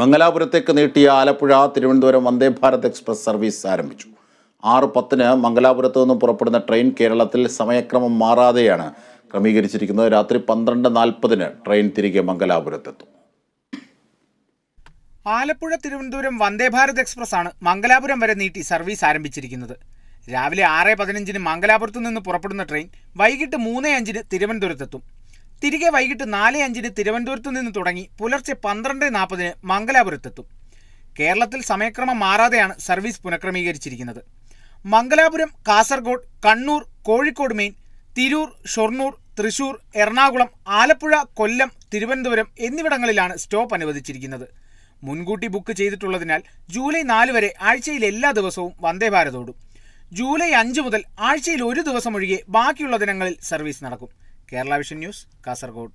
മംഗലാപുരത്തേക്ക് നീട്ടിയ Alappuzha Thiruvananthapuram Vande Bharat express service ആരംഭിച്ചു ആറ് പത്തിന് മംഗലാപുരത്ത് നിന്നും പുറപ്പെടുന്ന ട്രെയിൻ കേരളത്തിൽ സമയക്രമം മാറാതെയാണ് ക്രമീകരിച്ചിരിക്കുന്നത് രാത്രി പന്ത്രണ്ട് നാൽപ്പതിന് ട്രെയിൻ തിരികെ മംഗലാപുരത്തെത്തും ആലപ്പുഴ തിരുവനന്തപുരം വന്ദേ ഭാരത് എക്സ്പ്രസ് ആണ് മംഗലാപുരം വരെ നീട്ടി സർവീസ് ആരംഭിച്ചിരിക്കുന്നത് രാവിലെ ആറ് പതിനഞ്ചിന് മംഗലാപുരത്തു നിന്ന് പുറപ്പെടുന്ന ട്രെയിൻ വൈകിട്ട് മൂന്ന് അഞ്ചിന് തിരുവനന്തപുരത്തെത്തും തിരികെ വൈകിട്ട് നാല് അഞ്ചിന് തിരുവനന്തപുരത്ത് നിന്ന് തുടങ്ങി പുലർച്ചെ പന്ത്രണ്ട് നാൽപ്പതിന് മംഗലാപുരത്തെത്തും കേരളത്തിൽ സമയക്രമം മാറാതെയാണ് സർവീസ് പുനഃക്രമീകരിച്ചിരിക്കുന്നത് മംഗലാപുരം കാസർഗോഡ് കണ്ണൂർ കോഴിക്കോട് മെയിൻ തിരൂർ ഷൊർണൂർ തൃശൂർ എറണാകുളം ആലപ്പുഴ കൊല്ലം തിരുവനന്തപുരം എന്നിവിടങ്ങളിലാണ് സ്റ്റോപ്പ് അനുവദിച്ചിരിക്കുന്നത് മുൻകൂട്ടി ബുക്ക് ചെയ്തിട്ടുള്ളതിനാൽ ജൂലൈ നാല് വരെ ആഴ്ചയിൽ എല്ലാ ദിവസവും വന്ദേ ഭാരതോടും ഓടും ജൂലൈ അഞ്ച് മുതൽ ആഴ്ചയിൽ ഒരു ദിവസം ഒഴികെ ബാക്കിയുള്ള ദിനങ്ങളിൽ സർവീസ് നടക്കും കേരള വിഷൻ ന്യൂസ് കാസർഗോഡ്